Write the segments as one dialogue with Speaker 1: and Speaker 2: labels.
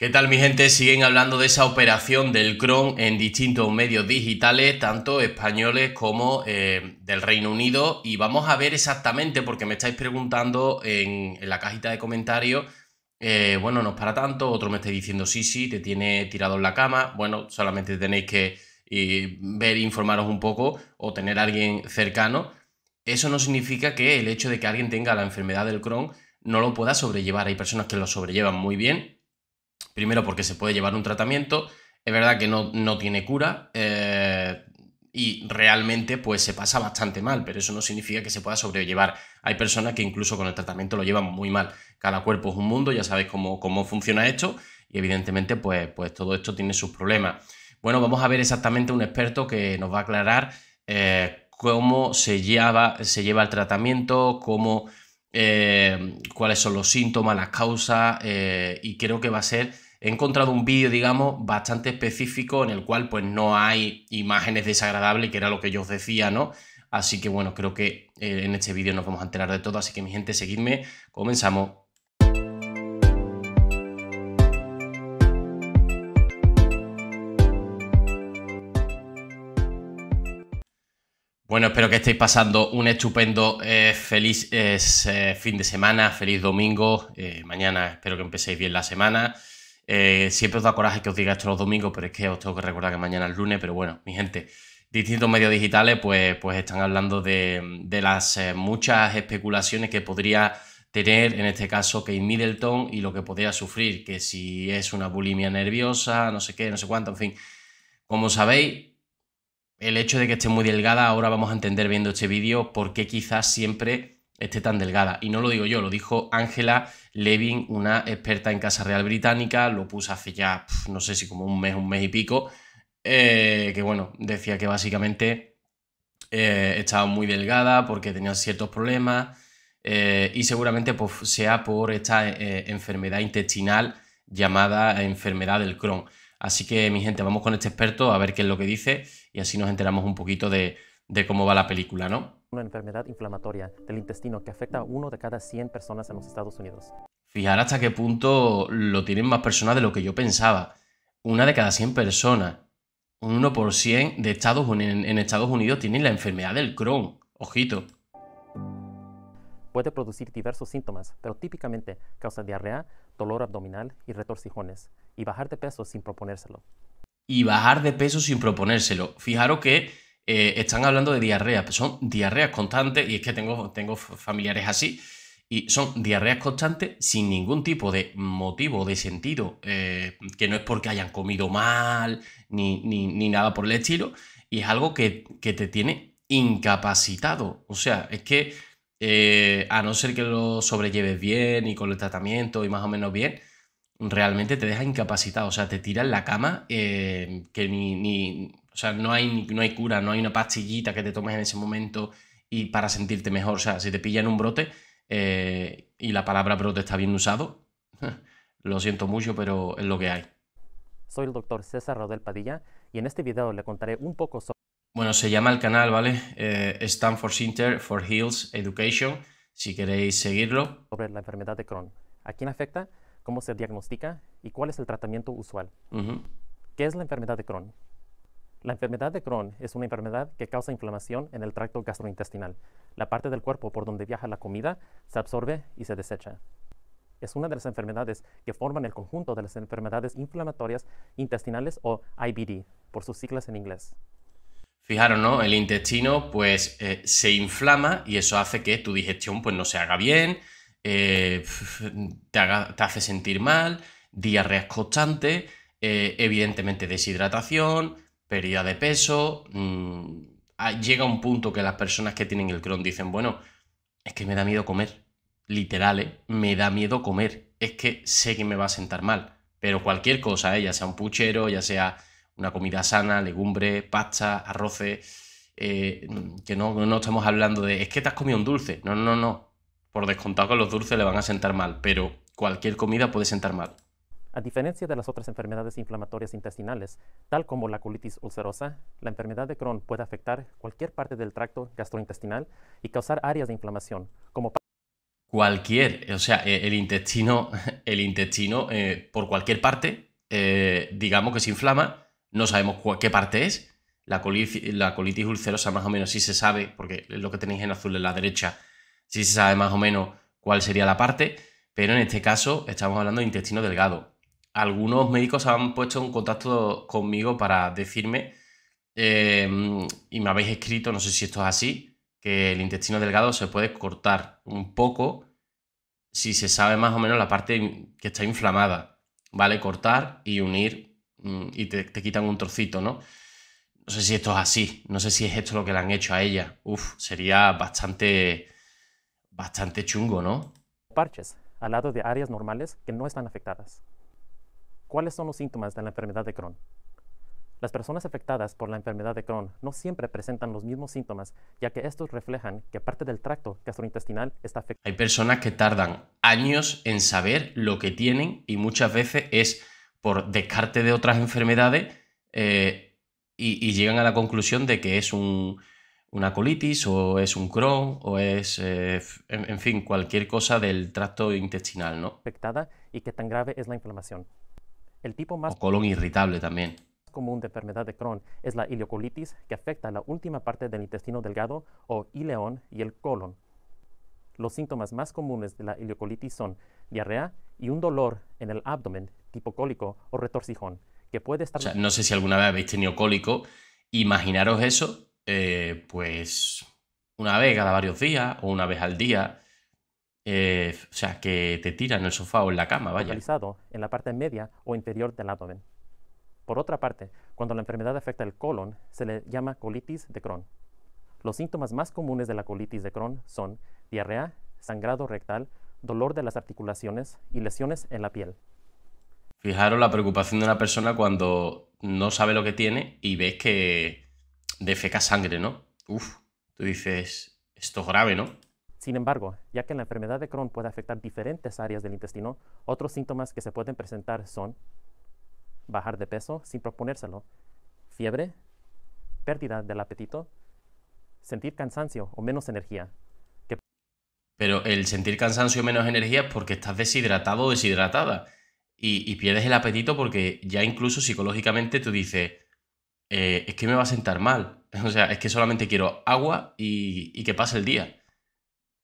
Speaker 1: ¿Qué tal mi gente? Siguen hablando de esa operación del Cron en distintos medios digitales, tanto españoles como eh, del Reino Unido. Y vamos a ver exactamente, porque me estáis preguntando en, la cajita de comentarios, eh, bueno, no es para tanto, otro me está diciendo sí, sí, te tiene tirado en la cama. Bueno, solamente tenéis que eh, ver, informaros un poco o tener a alguien cercano. Eso no significa que el hecho de que alguien tenga la enfermedad del Crohn no lo pueda sobrellevar. Hay personas que lo sobrellevan muy bien Primero porque se puede llevar un tratamiento, es verdad que no, no tiene cura eh, y realmente pues se pasa bastante mal, pero eso no significa que se pueda sobrellevar. Hay personas que incluso con el tratamiento lo llevan muy mal. Cada cuerpo es un mundo, ya sabéis cómo, cómo funciona esto y evidentemente pues, pues todo esto tiene sus problemas. Bueno, vamos a ver exactamente un experto que nos va a aclarar eh, cómo se lleva, se lleva el tratamiento, cómo eh, cuáles son los síntomas, las causas eh, y creo que va a ser... He encontrado un vídeo, digamos, bastante específico en el cual pues no hay imágenes desagradables, que era lo que yo os decía, ¿no? Así que bueno, creo que eh, en este vídeo nos vamos a enterar de todo, así que mi gente, seguidme, comenzamos. Bueno, espero que estéis pasando un estupendo, eh, feliz eh, fin de semana, feliz domingo. Eh, mañana espero que empecéis bien la semana. siempre os da coraje que os diga esto los domingos, pero es que os tengo que recordar que mañana es lunes. Pero bueno, mi gente, distintos medios digitales pues, pues están hablando de, de las muchas especulaciones que podría tener, en este caso, Kate Middleton y lo que podría sufrir, que si es una bulimia nerviosa, no sé qué, no sé cuánto, en fin. Como sabéis, el hecho de que esté muy delgada, ahora vamos a entender viendo este vídeo por qué quizás siempre esté tan delgada. Y no lo digo yo, lo dijo Ángela Levin, una experta en Casa Real Británica, lo puse hace ya, no sé si como un mes, un mes y pico, eh, que bueno, decía que básicamente eh, estaba muy delgada porque tenía ciertos problemas eh, y seguramente pues, sea por esta enfermedad intestinal llamada enfermedad del Crohn. Así que, mi gente, vamos con este experto a ver qué es lo que dice y así nos enteramos un poquito de, cómo va la película, ¿no?
Speaker 2: Una enfermedad inflamatoria del intestino que afecta a uno de cada 100 personas en los Estados Unidos.
Speaker 1: Fijar hasta qué punto lo tienen más personas de lo que yo pensaba. Una de cada 100 personas, un 1% de Estados en Estados Unidos tienen la enfermedad del Crohn. Ojito.
Speaker 2: Puede producir diversos síntomas, pero típicamente causa diarrea, dolor abdominal y retorcijones, y bajar de peso sin proponérselo.
Speaker 1: Y bajar de peso sin proponérselo. Fijaros que eh, están hablando de diarrea, son diarreas constantes, y es que tengo, tengo familiares así, y son diarreas constantes sin ningún tipo de motivo, de sentido, eh, que no es porque hayan comido mal, ni, ni, nada por el estilo, y es algo que, que te tiene incapacitado. O sea, es que eh, a no ser que lo sobrelleves bien y con el tratamiento y más o menos bien, realmente te deja incapacitado, o sea, te tira en la cama eh, que ni, o sea, no hay, no hay cura, no hay una pastillita que te tomes en ese momento y para sentirte mejor, o sea, si te pillan un brote eh, y la palabra brote está bien usado, lo siento mucho, pero es lo que hay.
Speaker 2: Soy el doctor César Rodel Padilla y en este video le contaré un poco sobre
Speaker 1: bueno, se llama el canal, ¿vale? Eh, Stanford Center for Heals Education, si queréis seguirlo. Sobre la enfermedad de Crohn.
Speaker 2: ¿A quién afecta? ¿Cómo se diagnostica? ¿Y cuál es el tratamiento usual? ¿Qué es la enfermedad de Crohn? La enfermedad de Crohn es una enfermedad que causa inflamación en el tracto gastrointestinal, la parte del cuerpo por donde viaja la comida, se absorbe y se desecha. Es una de las enfermedades que forman el conjunto de las enfermedades inflamatorias intestinales o IBD, por sus siglas en
Speaker 1: inglés. Fijaros, ¿no? El intestino pues eh, se inflama y eso hace que tu digestión pues no se haga bien, eh, te, hace sentir mal, diarreas constante, eh, evidentemente deshidratación, pérdida de peso. Mm, llega un punto que las personas que tienen el Crohn dicen, bueno, es que me da miedo comer, literal, me da miedo comer, es que sé que me va a sentar mal, pero cualquier cosa, ya sea un puchero, ya sea una comida sana, legumbres, pasta, arroces, eh, que no, estamos hablando de, es que te has comido un dulce, no, no, no, por descontado que los dulces le van a sentar mal, pero cualquier comida puede sentar mal.
Speaker 2: A diferencia de las otras enfermedades inflamatorias intestinales, tal como la colitis ulcerosa, la enfermedad de Crohn puede afectar cualquier parte del tracto gastrointestinal y causar áreas de inflamación, como
Speaker 1: cualquier, o sea, e, el intestino, el intestino eh, por cualquier parte, eh, digamos que se inflama no sabemos qué parte es. La colitis, ulcerosa más o menos sí se sabe, porque es lo que tenéis en azul en la derecha, sí se sabe más o menos cuál sería la parte, pero en este caso estamos hablando de intestino delgado. Algunos médicos han puesto un contacto conmigo para decirme, em, y me habéis escrito, no sé si esto es así, que el intestino delgado se puede cortar un poco si se sabe más o menos la parte que está inflamada, ¿vale? Cortar y unir Mm, y te, te, quitan un trocito, ¿no? No sé si esto es así, no sé si es esto lo que le han hecho a ella. Uf, sería bastante, bastante chungo, ¿no?
Speaker 2: Parches al lado de áreas normales que no están afectadas. ¿Cuáles son los síntomas de la enfermedad de Crohn? Las personas afectadas por la enfermedad de Crohn no siempre presentan los mismos síntomas, ya que estos reflejan que parte del tracto gastrointestinal está afectado
Speaker 1: Hay personas que tardan años en saber lo que tienen y muchas veces es por descarte de otras enfermedades eh, y, llegan a la conclusión de que es una colitis o es un Crohn o es, eh, en, fin, cualquier cosa del tracto intestinal, ¿no?
Speaker 2: Afectada y que tan grave es la inflamación. El tipo más... O colon
Speaker 1: irritable también.
Speaker 2: común de enfermedad de Crohn es la ileocolitis que afecta a la última parte del intestino delgado o ileón y el colon. Los síntomas más comunes de la ileocolitis son diarrea y un dolor en el abdomen tipo cólico o retorcijón, que puede estar... O sea, no
Speaker 1: sé si alguna vez habéis tenido cólico. Imaginaros eso, eh, pues una vez cada varios días o una vez al día. Eh, o sea, que te tiran en el sofá o en la cama, vaya. Localizado
Speaker 2: en la parte media o interior del abdomen. Por otra parte, cuando la enfermedad afecta el colon, se le llama colitis de Crohn. Los síntomas más comunes de la colitis de Crohn son diarrea, sangrado rectal, dolor de las articulaciones y lesiones en la piel.
Speaker 1: Fijaros la preocupación de una persona cuando no sabe lo que tiene y ves que defeca sangre, ¿no? Uf, tú dices, esto es grave, ¿no?
Speaker 2: Sin embargo, ya que la enfermedad de Crohn puede afectar diferentes áreas del intestino, otros síntomas que se pueden presentar son bajar de peso sin proponérselo, fiebre, pérdida del apetito, sentir cansancio o menos energía,
Speaker 1: pero el sentir cansancio y menos energía es porque estás deshidratado o deshidratada. Y, pierdes el apetito porque ya incluso psicológicamente tú dices, eh, es que me va a sentar mal. O sea, es que solamente quiero agua y, que pase el día.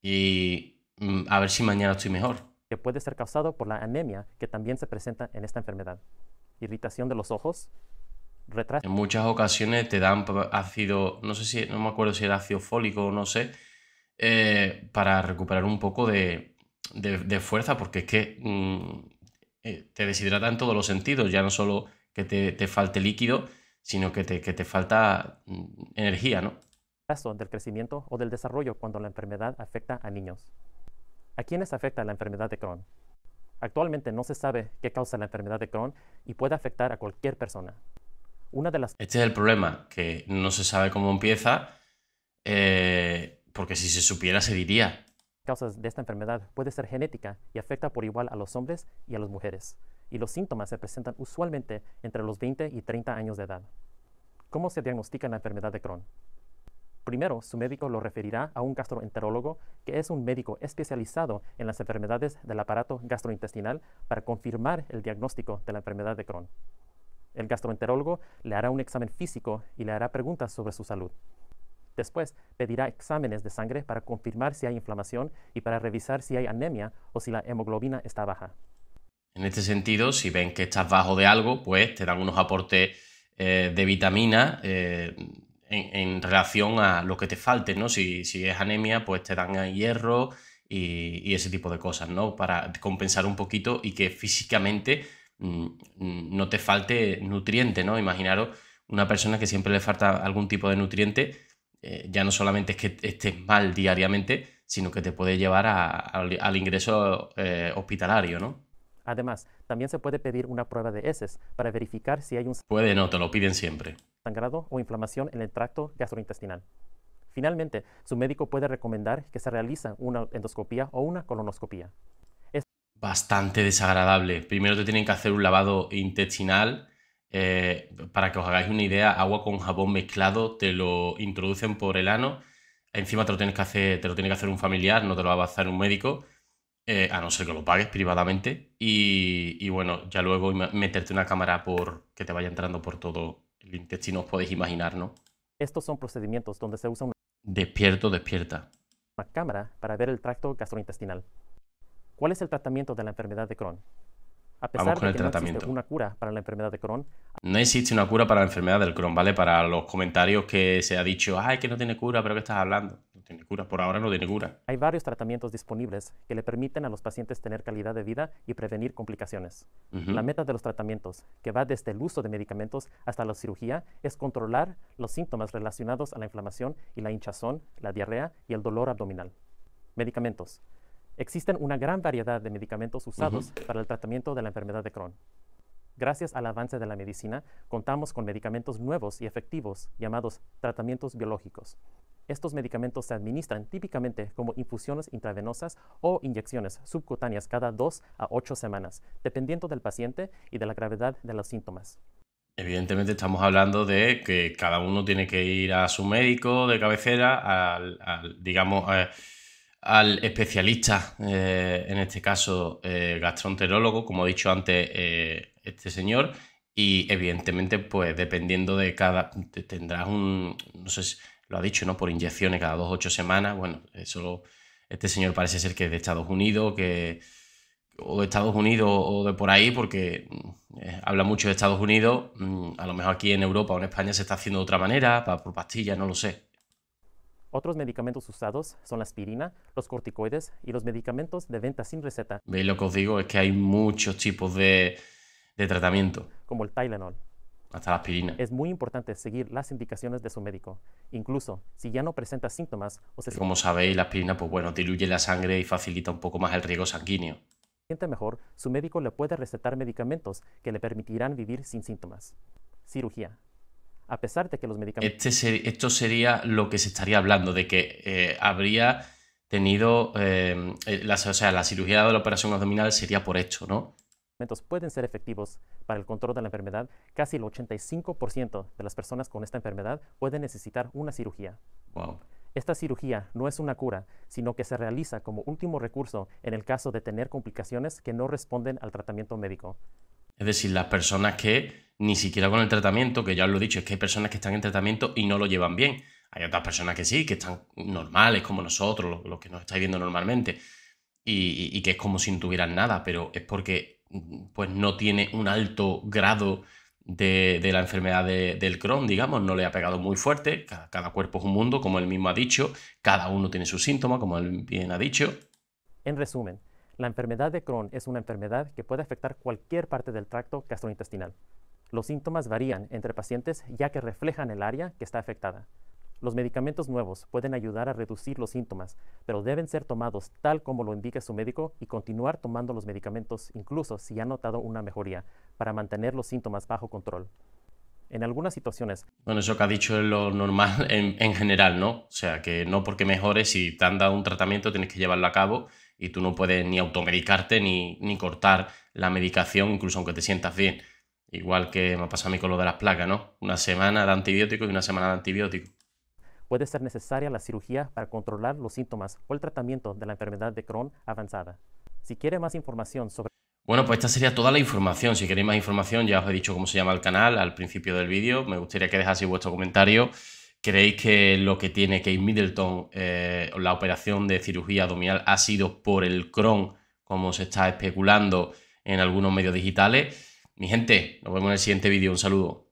Speaker 1: Y mm, a ver si mañana estoy mejor.
Speaker 2: Que puede ser causado por la anemia que también se presenta en esta enfermedad. Irritación de los ojos,
Speaker 1: retraso. En muchas ocasiones te dan ácido, no sé si, no me acuerdo si era ácido fólico o no sé, eh, para recuperar un poco de, de, fuerza, porque es que mm, eh, te deshidrata en todos los sentidos, ya no solo que te, te falte líquido, sino que te, que te falta mm, energía, ¿no?
Speaker 2: Caso del crecimiento o del desarrollo cuando la enfermedad afecta a niños. ¿A quiénes afecta la enfermedad de Crohn? Actualmente no se sabe qué causa la enfermedad de Crohn y puede afectar a cualquier persona. Una de las... Este es el problema,
Speaker 1: que no se sabe cómo empieza eh, porque si se supiera se diría.
Speaker 2: Causas de esta enfermedad puede ser genética y afecta por igual a los hombres y a las mujeres, y los síntomas se presentan usualmente entre los 20 y 30 años de edad. ¿Cómo se diagnostica la enfermedad de Crohn? Primero, su médico lo referirá a un gastroenterólogo, que es un médico especializado en las enfermedades del aparato gastrointestinal, para confirmar el diagnóstico de la enfermedad de Crohn. El gastroenterólogo le hará un examen físico y le hará preguntas sobre su salud. Después, pedirá exámenes de sangre para confirmar si hay inflamación y para revisar si hay anemia o si la hemoglobina está baja.
Speaker 1: En este sentido, si ven que estás bajo de algo, pues te dan unos aportes eh, de vitamina eh, en, relación a lo que te falte, ¿no? Si, es anemia, pues te dan hierro y, ese tipo de cosas, ¿no? Para compensar un poquito y que físicamente mm, no te falte nutriente, ¿no? Imaginaros una persona que siempre le falta algún tipo de nutriente, eh, ya no solamente es que estés mal diariamente, sino que te puede llevar al ingreso eh, hospitalario, ¿no?
Speaker 2: Además, también se puede pedir una prueba de heces para verificar si hay un...
Speaker 1: Puede, no, te lo piden siempre.
Speaker 2: Sangrado o inflamación en el tracto gastrointestinal. Finalmente, su médico puede recomendar que se realiza una endoscopía o una colonoscopia.
Speaker 1: Bastante desagradable. Primero te tienen que hacer un lavado intestinal eh, para que os hagáis una idea, agua con jabón mezclado, te lo introducen por el ano, encima te lo tienes que hacer, te lo tiene que hacer un familiar, no te lo va a hacer un médico, eh, a no ser que lo pagues privadamente, y, bueno, ya luego meterte una cámara por que te vaya entrando por todo el intestino, os podéis imaginar, ¿no?
Speaker 2: Estos son procedimientos donde se usa un
Speaker 1: Despierto, despierta.
Speaker 2: Una cámara para ver el tracto gastrointestinal. ¿Cuál es el tratamiento de la enfermedad de Crohn? Vamos con el tratamiento. No existe una cura para la enfermedad de Crohn.
Speaker 1: No existe una cura para la enfermedad del Crohn, ¿vale? Para los comentarios que se ha dicho, ay, que no tiene cura, pero ¿qué estás hablando? No tiene cura, por ahora no tiene cura.
Speaker 2: Hay varios tratamientos disponibles que le permiten a los pacientes tener calidad de vida y prevenir complicaciones. La meta de los tratamientos, que va desde el uso de medicamentos hasta la cirugía, es controlar los síntomas relacionados a la inflamación y la hinchazón, la diarrea y el dolor abdominal. Medicamentos. Existen una gran variedad de medicamentos usados para el tratamiento de la enfermedad de Crohn. Gracias al avance de la medicina, contamos con medicamentos nuevos y efectivos llamados tratamientos biológicos. Estos medicamentos se administran típicamente como infusiones intravenosas o inyecciones subcutáneas cada dos a ocho semanas, dependiendo del paciente y de la gravedad de los síntomas.
Speaker 1: Evidentemente estamos hablando de que cada uno tiene que ir a su médico de cabecera, digamos... A eh, al especialista, eh, en este caso eh, gastroenterólogo, como ha dicho antes, eh, este señor, y evidentemente, pues dependiendo de cada, tendrás un, no sé si lo ha dicho, ¿no? Por inyecciones cada dos, ocho semanas, bueno, solo este señor parece ser que es de Estados Unidos, que o de Estados Unidos o de por ahí, porque habla mucho de Estados Unidos, mm, a lo mejor aquí en Europa o en España se está haciendo de otra manera, por pastillas, no lo sé,
Speaker 2: otros medicamentos usados son la aspirina, los corticoides y los medicamentos de venta sin receta.
Speaker 1: ¿Veis lo que os digo? Es que hay muchos tipos de, de tratamiento.
Speaker 2: Como el Tylenol.
Speaker 1: Hasta la aspirina.
Speaker 2: Es muy importante seguir las indicaciones de su médico, incluso si ya no presenta síntomas
Speaker 1: o se... Como sabéis, la aspirina, pues bueno, diluye la sangre y facilita un poco más el riego sanguíneo.
Speaker 2: Siente mejor, su médico le puede recetar medicamentos que le permitirán vivir sin síntomas. Cirugía a pesar de que los medicamentos...
Speaker 1: Este esto sería lo que se estaría hablando, de que eh, habría tenido, em, eh, o sea, la cirugía de la operación abdominal sería por hecho, ¿no?
Speaker 2: pueden ser efectivos para el control de la enfermedad, casi el 85% de las personas con esta enfermedad pueden necesitar una cirugía. Wow. Esta cirugía no es una cura, sino que se realiza como último recurso en el caso de tener complicaciones que no responden al tratamiento médico.
Speaker 1: Es decir, las personas que ni siquiera con el tratamiento, que ya os lo he dicho, es que hay personas que están en tratamiento y no lo llevan bien. Hay otras personas que sí, que están normales como nosotros, los, que nos estáis viendo normalmente, y, que es como si no tuvieran nada, pero es porque mm, pues no tiene un alto grado de, la enfermedad del Crohn, digamos, no le ha pegado muy fuerte, cada, cuerpo es un mundo, como él mismo ha dicho, cada uno tiene sus síntomas, como él bien ha dicho.
Speaker 2: En resumen, la enfermedad de Crohn es una enfermedad que puede afectar cualquier parte del tracto gastrointestinal. Los síntomas varían entre pacientes ya que reflejan el área que está afectada. Los medicamentos nuevos pueden ayudar a reducir los síntomas, pero deben ser tomados tal como lo indica su médico y continuar tomando los medicamentos incluso si ha notado una mejoría, para mantener los síntomas bajo control en algunas situaciones.
Speaker 1: Bueno, eso que ha dicho es lo normal en, general, ¿no? O sea, que no porque mejores, si te han dado un tratamiento tienes que llevarlo a cabo y tú no puedes ni automedicarte ni, ni cortar la medicación, incluso aunque te sientas bien. Igual que me ha pasado a mí con lo de las placas, ¿no? Una semana de antibiótico y una semana de antibiótico.
Speaker 2: Puede ser necesaria la cirugía para controlar los síntomas o el tratamiento de la enfermedad de Crohn avanzada. Si quiere más información sobre
Speaker 1: bueno, pues esta sería toda la información. Si queréis más información, ya os he dicho cómo se llama el canal al principio del vídeo. Me gustaría que dejaseis vuestro comentario. ¿Creéis que lo que tiene Kate Middleton, eh, la operación de cirugía abdominal, ha sido por el cron, como se está especulando en algunos medios digitales? Mi gente, nos vemos en el siguiente vídeo. Un saludo.